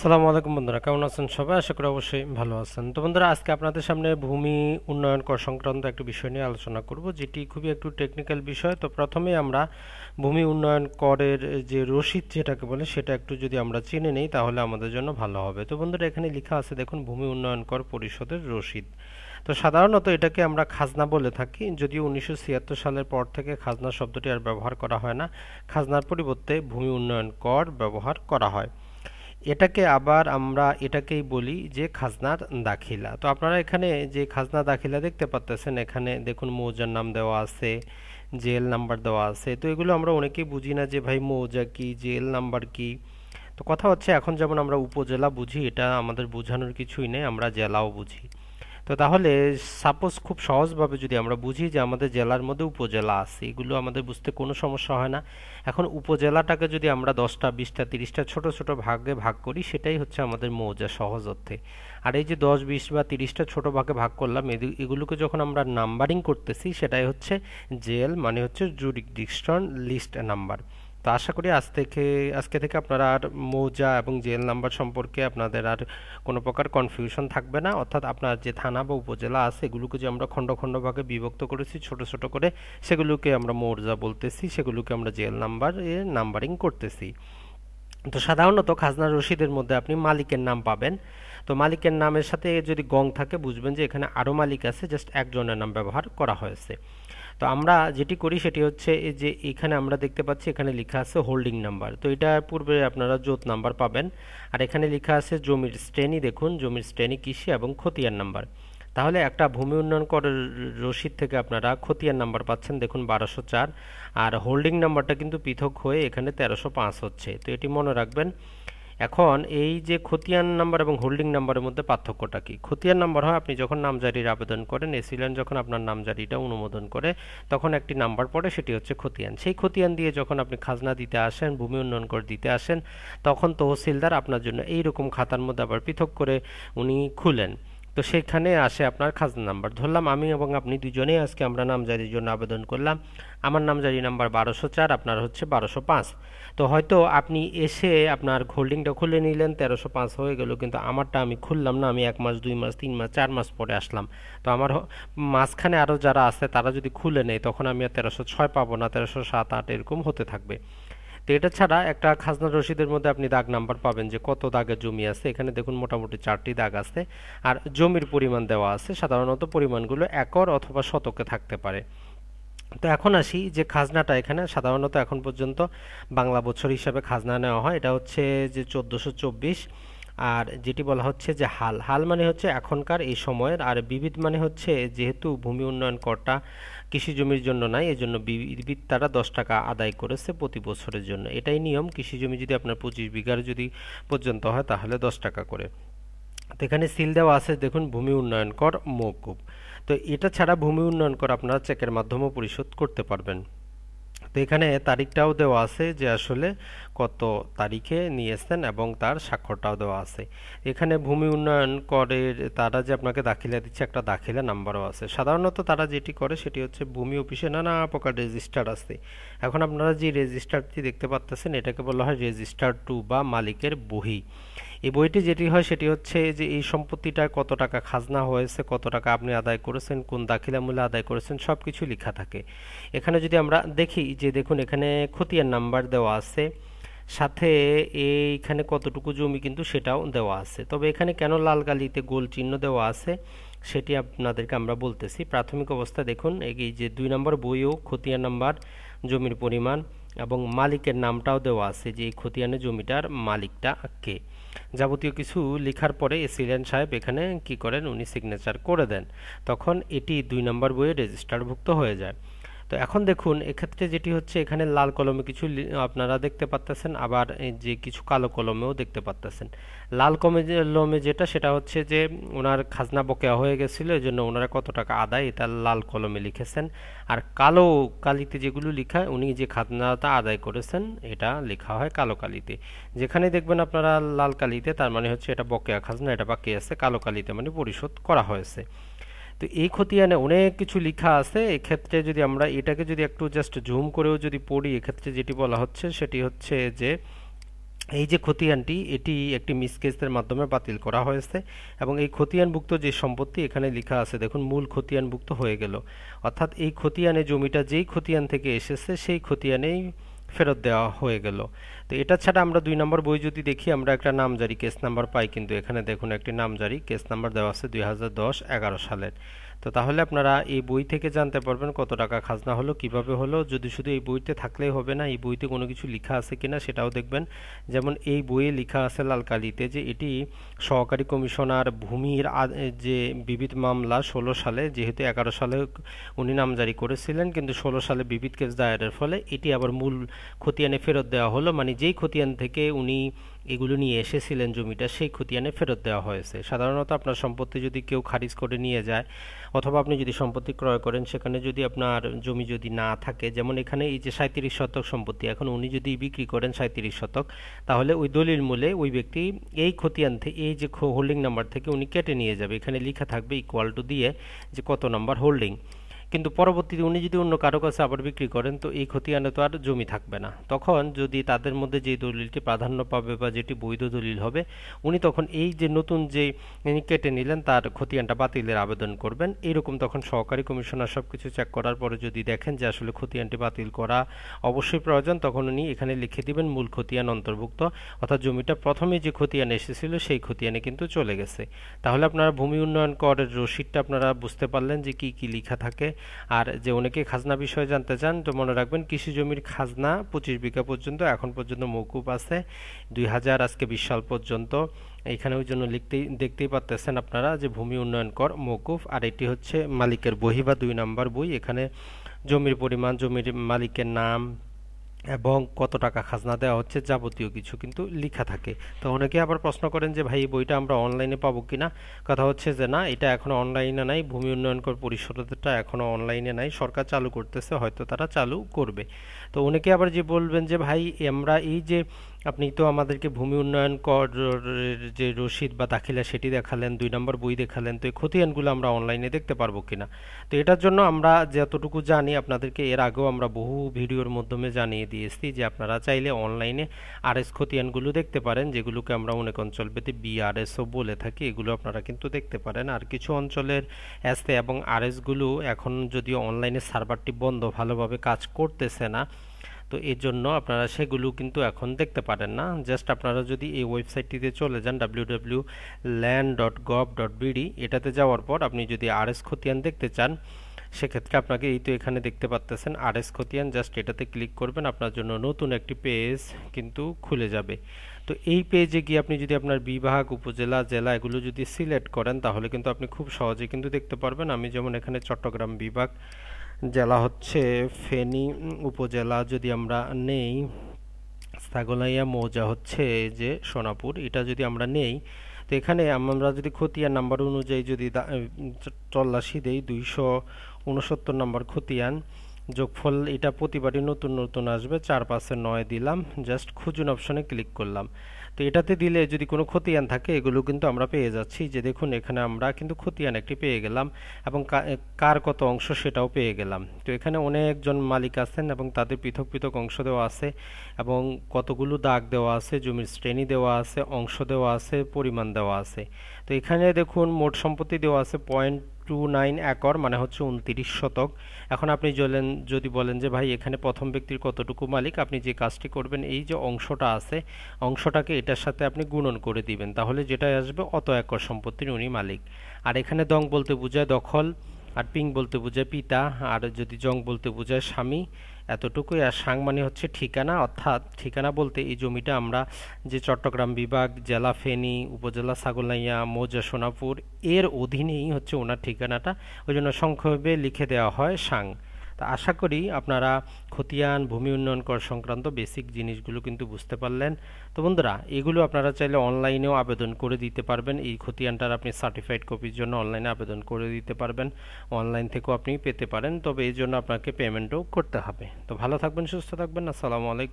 সালামু আলাইকুম বন্ধুরা কেমন আছেন সবাই আশা করি অবশ্যই ভালো আছেন তো বন্ধুরা আজকে আপনাদের সামনে ভূমি উন্নয়ন কর সংক্রান্ত একটি বিষয় নিয়ে আলোচনা করব যেটি খুবই একটু টেকনিক্যাল বিষয় তো প্রথমে আমরা ভূমি উন্নয়ন করের যে রসিদ যেটাকে বলে সেটা একটু যদি আমরা চিনে নিই তাহলে আমাদের জন্য ভালো হবে তো বন্ধুরা এখানে লেখা আছে দেখুন ভূমি উন্নয়ন কর পরিষদের রসিদ তো সাধারণত এটাকে আমরা খাজনা বলে থাকি যদিও উনিশশো সালের পর থেকে খাজনা শব্দটি আর ব্যবহার করা হয় না খাজনার পরিবর্তে ভূমি উন্নয়ন কর ব্যবহার করা হয় এটাকে আবার আমরা এটাকেই বলি যে খাজনার দাখিলা তো আপনারা এখানে যে খাজনা দাখিলা দেখতে পাচ্তেছেন এখানে দেখুন মৌজার নাম দেওয়া আছে জেল নাম্বার দেওয়া আছে তো এগুলো আমরা অনেকেই বুঝি না যে ভাই মৌজা কি জেল নাম্বার কি তো কথা হচ্ছে এখন যেমন আমরা উপজেলা বুঝি এটা আমাদের বোঝানোর কিছুই নেই আমরা জেলাও বুঝি তো তাহলে সাপোজ খুব সহজভাবে যদি আমরা বুঝি যে আমাদের জেলার মধ্যে উপজেলা আছে এগুলো আমাদের বুঝতে কোনো সমস্যা হয় না এখন উপজেলাটাকে যদি আমরা দশটা বিশটা তিরিশটা ছোট ছোট ভাগে ভাগ করি সেটাই হচ্ছে আমাদের মৌজা সহজ অর্থে আর এই যে দশ বিশ বা তিরিশটা ছোট ভাগে ভাগ করলাম এগুলোকে যখন আমরা নাম্বারিং করতেছি সেটাই হচ্ছে জেল মানে হচ্ছে জুরিডিকশন লিস্ট নাম্বার তো আশা করি আজ থেকে আজকে থেকে আপনারা আর মৌজা এবং জেল নাম্বার সম্পর্কে আপনাদের আর কোনো প্রকার কনফিউশন থাকবে না অর্থাৎ আপনার যে থানা বা উপজেলা আছে এগুলোকে যে আমরা খণ্ড খণ্ডভাগে বিভক্ত করেছি ছোট ছোট করে সেগুলোকে আমরা মৌজা বলতেছি সেগুলোকে আমরা জেল নাম্বার এ নাম্বারিং করতেছি তো সাধারণত খাজনা রশিদের মধ্যে আপনি মালিকের নাম পাবেন তো মালিকের নামের সাথে যদি গং থাকে বুঝবেন যে এখানে আরও মালিক আছে জাস্ট একজনের নাম ব্যবহার করা হয়েছে তো আমরা যেটি করি সেটি হচ্ছে এই যে এখানে আমরা দেখতে পাচ্ছি এখানে লেখা আছে হোল্ডিং নাম্বার তো এটা পূর্বে আপনারা জোত নাম্বার পাবেন আর এখানে লেখা আছে জমির শ্রেণী দেখুন জমির শ্রেণী কৃষি এবং খতিয়ান নাম্বার তাহলে একটা ভূমি উন্নয়ন কর রসিদ থেকে আপনারা খতিয়ান নাম্বার পাচ্ছেন দেখুন বারোশো চার আর হোল্ডিং নাম্বারটা কিন্তু পৃথক হয়ে এখানে তেরোশো পাঁচ হচ্ছে তো এটি মনে রাখবেন এখন এই যে খতিয়ান নাম্বার এবং হোল্ডিং নাম্বারের মধ্যে পার্থক্যটা কি খতিয়ান নাম্বার হয় আপনি যখন নামজারির আবেদন করেন এসিল্যান্ড যখন আপনার নামজারিটা অনুমোদন করে তখন একটি নাম্বার পড়ে সেটি হচ্ছে খতিয়ান সেই খতিয়ান দিয়ে যখন আপনি খাজনা দিতে আসেন ভূমি উন্নয়ন কর দিতে আসেন তখন তহসিলদার আপনার জন্য এই রকম খাতার মধ্যে আবার পৃথক করে উনি খুলেন তো সেখানে আসে আপনার খাজনা নাম্বার ধরলাম আমি এবং আপনি দুজনেই আজকে আমরা নামজারির জন্য আবেদন করলাম আমার নামজারি নাম্বার বারোশো চার আপনার হচ্ছে বারোশো পাঁচ তো হয়তো আপনি এসে আপনার হোল্ডিংটা খুলে নিলেন তেরোশো পাঁচ হয়ে গেল কিন্তু আমারটা আমি খুললাম না আমি এক মাস দুই মাস তিন মাস চার মাস পরে আসলাম তো আমার মাঝখানে আরও যারা আছে তারা যদি খুলে নেয় তখন আমি আর তেরোশো ছয় পাবো না তেরোশো সাত আট এরকম হতে থাকবে তো এটা ছাড়া একটা খাজনা রসিদের মধ্যে আপনি দাগ নাম্বার পাবেন যে কত দাগে জমি আছে এখানে দেখুন মোটামুটি চারটি দাগ আছে আর জমির পরিমাণ দেওয়া আছে সাধারণত পরিমাণগুলো একর অথবা শতকে থাকতে পারে তো এখন আসি যে খাজনাটা এখানে সাধারণত এখন পর্যন্ত বাংলা বছর হিসাবে খাজনা নেওয়া হয় এটা হচ্ছে যে চোদ্দোশো চব্বিশ আর যেটি বলা হচ্ছে যে হাল হাল মানে হচ্ছে এখনকার এই সময়ের আর বিবিধ মানে হচ্ছে যেহেতু ভূমি উন্নয়ন কর্তা কৃষি জমির জন্য নাই এজন্য বিবিধ তারা দশ টাকা আদায় করেছে প্রতি বছরের জন্য এটাই নিয়ম কৃষি জমি যদি আপনার পঁচিশ বিঘার যদি পর্যন্ত হয় তাহলে দশ টাকা করে তো এখানে সিল দেওয়া আছে দেখুন ভূমি উন্নয়ন কর মৌকুব তো এটা ছাড়া ভূমি উন্নয়ন কর আপনারা চেকের মাধ্যমেও পরিশোধ করতে পারবেন তো এখানে তারিখটাও দেওয়া আছে যে আসলে কত তারিখে নিয়েছেন এবং তার স্বাক্ষরটাও দেওয়া আছে এখানে ভূমি উন্নয়ন করে তারা যে আপনাকে দাখিলা দিচ্ছে একটা দাখিলা নাম্বারও আছে সাধারণত তারা যেটি করে সেটি হচ্ছে ভূমি অফিসে নানা প্রকার রেজিস্টার আছে এখন আপনারা যে রেজিস্টারটি দেখতে পাচ্তেছেন এটাকে বলা হয় রেজিস্টার টু বা মালিকের বহি এই বইটি যেটি হয় সেটি হচ্ছে যে এই সম্পত্তিটায় কত টাকা খাজনা হয়েছে কত টাকা আপনি আদায় করেছেন কোন দাখিলা মূল্যে আদায় করেছেন সব কিছু লেখা থাকে এখানে যদি আমরা দেখি যে দেখুন এখানে খতিয়ান নাম্বার দেওয়া আছে সাথে এইখানে কতটুকু জমি কিন্তু সেটাও দেওয়া আছে তবে এখানে কেন লাল গালিতে গোল চিহ্ন দেওয়া আছে সেটি আপনাদেরকে আমরা বলতেছি প্রাথমিক অবস্থা দেখুন এই যে দুই নম্বর বইও খতিয়ান নাম্বার জমির পরিমাণ এবং মালিকের নামটাও দেওয়া আছে যে এই খতিয়ানে জমিটার মালিকটা কে যাবতীয় কিছু লেখার পরে এসিলেন সাহেব এখানে কি করেন উনি সিগনেচার করে দেন তখন এটি দুই নম্বর বইয়ে রেজিস্টারভুক্ত হয়ে যায় তো এখন দেখুন এক্ষেত্রে যেটি হচ্ছে এখানে লাল কলমে কিছু আপনারা দেখতে পাচ্তেছেন আবার যে কিছু কালো কলমেও দেখতে পাচ্তেছেন লাল কলমে যেটা সেটা হচ্ছে যে ওনার খাজনা বকেয়া হয়ে গেছিল এই জন্য ওনারা কত টাকা আদায় এটা লাল কলমে লিখেছেন আর কালো কালিতে যেগুলো লিখা উনি যে খাজনাটা আদায় করেছেন এটা লেখা হয় কালো কালিতে যেখানে দেখবেন আপনারা লাল কালিতে তার মানে হচ্ছে এটা বকেয়া খাজনা এটা বাকি আছে কালো কালিতে মানে পরিশোধ করা হয়েছে তো এই খতিয়ানে অনেক কিছু লেখা আছে এক্ষেত্রে যদি আমরা এটাকে যদি একটু জাস্ট জুম করেও যদি পড়ি এক্ষেত্রে যেটি বলা হচ্ছে সেটি হচ্ছে যে এই যে খতিয়ানটি এটি একটি মিসকেসের মাধ্যমে বাতিল করা হয়েছে এবং এই খতিয়ানভুক্ত যে সম্পত্তি এখানে লেখা আছে দেখুন মূল খতিয়ানভুক্ত হয়ে গেল অর্থাৎ এই খতিয়ানে জমিটা যেই খতিয়ান থেকে এসেছে সেই খতিয়ানেই ফেরত দেওয়া হয়ে গেল তো এটা ছাড়া আমরা দুই নম্বর বই যদি দেখি আমরা একটা নামজারি কেস নাম্বার পাই কিন্তু এখানে দেখুন একটি নামজারি কেস নাম্বার দেওয়া আছে দুই হাজার দশ এগারো সালের তো তাহলে আপনারা এই বই থেকে জানতে পারবেন কত টাকা খাজনা হলো কিভাবে হলো যদি শুধু এই বইতে থাকলেই হবে না এই বইতে কোনো কিছু লেখা আছে কি না সেটাও দেখবেন যেমন এই বইয়ে লেখা আছে লালকালিতে যে এটি সহকারী কমিশনার ভূমির যে বিবিধ মামলা ষোলো সালে যেহেতু এগারো সালে উনি নামজারি করেছিলেন কিন্তু ষোলো সালে বিবিধ কেস দায়েরের ফলে এটি আবার মূল খতিয়ানে ফেরত দেওয়া হলো মানে যেই খতিয়ান থেকে উনি এগুলো নিয়ে এসেছিলেন জমিটা সেই খতিয়ানে ফেরত দেওয়া হয়েছে সাধারণত আপনার সম্পত্তি যদি কেউ খারিজ করে নিয়ে যায় অথবা আপনি যদি সম্পত্তি ক্রয় করেন সেখানে যদি আপনার জমি যদি না থাকে যেমন এখানে এই যে সাঁত্রিশ শতক সম্পত্তি এখন উনি যদি বিক্রি করেন সাঁত্রিশ শতক তাহলে ওই দলিল মূলে ওই ব্যক্তি এই খতিয়ান থেকে এই যে হোল্ডিং নাম্বার থেকে উনি কেটে নিয়ে যাবে এখানে লেখা থাকবে ইকুয়াল টু দিয়ে যে কত নাম্বার হোল্ডিং কিন্তু পরবর্তীতে উনি যদি অন্য কারো কাছে আবার বিক্রি করেন তো এই খতিয়ানে তো আর জমি থাকবে না তখন যদি তাদের মধ্যে যে দলিলটি প্রাধান্য পাবে বা যেটি বৈধ দলিল হবে উনি তখন এই যে নতুন যে কেটে নিলেন তার খতিয়ানটা বাতিলের আবেদন করবেন এরকম তখন সহকারী কমিশনার সব কিছু চেক করার পরে যদি দেখেন যে আসলে খতিয়ানটি বাতিল করা অবশ্যই প্রয়োজন তখন উনি এখানে লিখে দিবেন মূল খতিয়ান অন্তর্ভুক্ত অর্থাৎ জমিটা প্রথমে যে খতিয়ান এসেছিল সেই খতিয়ানে কিন্তু চলে গেছে তাহলে আপনারা ভূমি উন্নয়ন করের রসিদটা আপনারা বুঝতে পারলেন যে কি কি লেখা থাকে আর যে অনেকে খাজনা বিষয়ে জানতে চান তো মনে রাখবেন কৃষি জমির খাজনা পঁচিশ বিঘা পর্যন্ত এখন পর্যন্ত মৌকুব আছে দুই হাজার আজকে বিশ সাল পর্যন্ত এখানে ওই জন্য লিখতেই দেখতেই পাচ্তেছেন আপনারা যে ভূমি উন্নয়ন কর মৌকুফ আর এটি হচ্ছে মালিকের বহি বা দুই নম্বর বই এখানে জমির পরিমাণ জমির মালিকের নাম এবং কত টাকা খাজনা দেওয়া হচ্ছে যাবতীয় কিছু কিন্তু লেখা থাকে তো অনেকে আবার প্রশ্ন করেন যে ভাই বইটা আমরা অনলাইনে পাবো কি না কথা হচ্ছে যে না এটা এখনও অনলাইনে নাই ভূমি উন্নয়ন কর পরিষদটা এখনও অনলাইনে নাই সরকার চালু করতেছে হয়তো তারা চালু করবে তো অনেকে আবার যে বলবেন যে ভাই আমরা এই যে আপনি তো আমাদেরকে ভূমি উন্নয়ন কর যে রসিদ বা দাখিলা সেটি দেখালেন দুই নম্বর বই দেখালেন তো এই খতিয়ানগুলো আমরা অনলাইনে দেখতে পারবো কিনা তো এটার জন্য আমরা যতটুকু জানি আপনাদেরকে এর আগেও আমরা বহু ভিডিওর মাধ্যমে জানিয়ে দিয়ে এসেছি যে আপনারা চাইলে অনলাইনে আর এস খতিয়ানগুলো দেখতে পারেন যেগুলোকে আমরা অনেক অঞ্চল পেতে বিআরএসও বলে থাকি এগুলো আপনারা কিন্তু দেখতে পারেন আর কিছু অঞ্চলের এসতে এবং আর এসগুলো এখন যদিও অনলাইনে সার্ভারটি বন্ধ ভালোভাবে কাজ করতেছে না তো এর জন্য আপনারা সেগুলো কিন্তু এখন দেখতে পারেন না জাস্ট আপনারা যদি এই ওয়েবসাইটটিতে চলে যান ডাব্লিউ এটাতে যাওয়ার পর আপনি যদি আর এস খতিয়ান দেখতে চান সেক্ষেত্রে আপনাকে এই তো এখানে দেখতে পাচ্তেছেন আর এস খতিয়ান জাস্ট এটাতে ক্লিক করবেন আপনার জন্য নতুন একটি পেজ কিন্তু খুলে যাবে তো এই পেজে গিয়ে আপনি যদি আপনার বিভাগ উপজেলা জেলা এগুলো যদি সিলেক্ট করেন তাহলে কিন্তু আপনি খুব সহজে কিন্তু দেখতে পারবেন আমি যেমন এখানে চট্টগ্রাম বিভাগ জেলা হচ্ছে ফেনী উপজেলা যদি আমরা নেই সাগলাইয়া মৌজা হচ্ছে যে সোনাপুর এটা যদি আমরা নেই তো এখানে আমরা যদি খতিয়ান নাম্বার অনুযায়ী যদি তল্লাশি দেই দুইশো উনসত্তর নাম্বার খতিয়ান যোগফল এটা প্রতিবারই নতুন নতুন আসবে চার পাশে নয় দিলাম জাস্ট খুঁজুন অপশনে ক্লিক করলাম তো এটাতে দিলে যদি কোনো খতিয়ান থাকে এগুলো কিন্তু আমরা পেয়ে যাচ্ছি যে দেখুন এখানে আমরা কিন্তু খতিয়ান একটি পেয়ে গেলাম এবং কার কত অংশ সেটাও পেয়ে গেলাম তো এখানে অনেকজন মালিক আছেন এবং তাদের পৃথক পৃথক অংশ দেওয়া আছে এবং কতগুলো দাগ দেওয়া আছে জমির শ্রেণী দেওয়া আছে অংশ দেওয়া আছে পরিমাণ দেওয়া আছে তো এখানে দেখুন মোট সম্পত্তি দেওয়া আছে পয়েন্ট টু নাইন একর মানে হচ্ছে উনত্রিশ শতক এখন আপনি জলেন যদি বলেন যে ভাই এখানে প্রথম ব্যক্তির কতটুকু মালিক আপনি যে কাজটি করবেন এই যে অংশটা আছে অংশটাকে এটার সাথে আপনি গুণন করে দিবেন তাহলে যেটা আসবে অত একর সম্পত্তির উনি মালিক আর এখানে দং বলতে বোঝায় দখল আর পিং বলতে বোঝায় পিতা আর যদি জং বলতে বোঝায় স্বামী এতটুকুই আর সাং মানে হচ্ছে ঠিকানা অর্থাৎ ঠিকানা বলতে এই জমিটা আমরা যে চট্টগ্রাম বিভাগ জেলা ফেনী উপজেলা সাগলাইয়া মৌজা সোনাপুর এর অধীনেই হচ্ছে ওনার ঠিকানাটা ওই জন্য সংক্ষেপে লিখে দেওয়া হয় সাং তা আশা করি আপনারা খতিয়ান ভূমি উন্নয়ন কর সংক্রান্ত বেসিক জিনিসগুলো কিন্তু বুঝতে পারলেন তো বন্ধুরা এগুলো আপনারা চাইলে অনলাইনেও আবেদন করে দিতে পারবেন এই খতিয়ানটার আপনি সার্টিফাইড কপির জন্য অনলাইনে আবেদন করে দিতে পারবেন অনলাইন থেকেও আপনি পেতে পারেন তবে এই জন্য আপনাকে পেমেন্টও করতে হবে তো ভালো থাকবেন সুস্থ থাকবেন আসসালামু আলাইকুম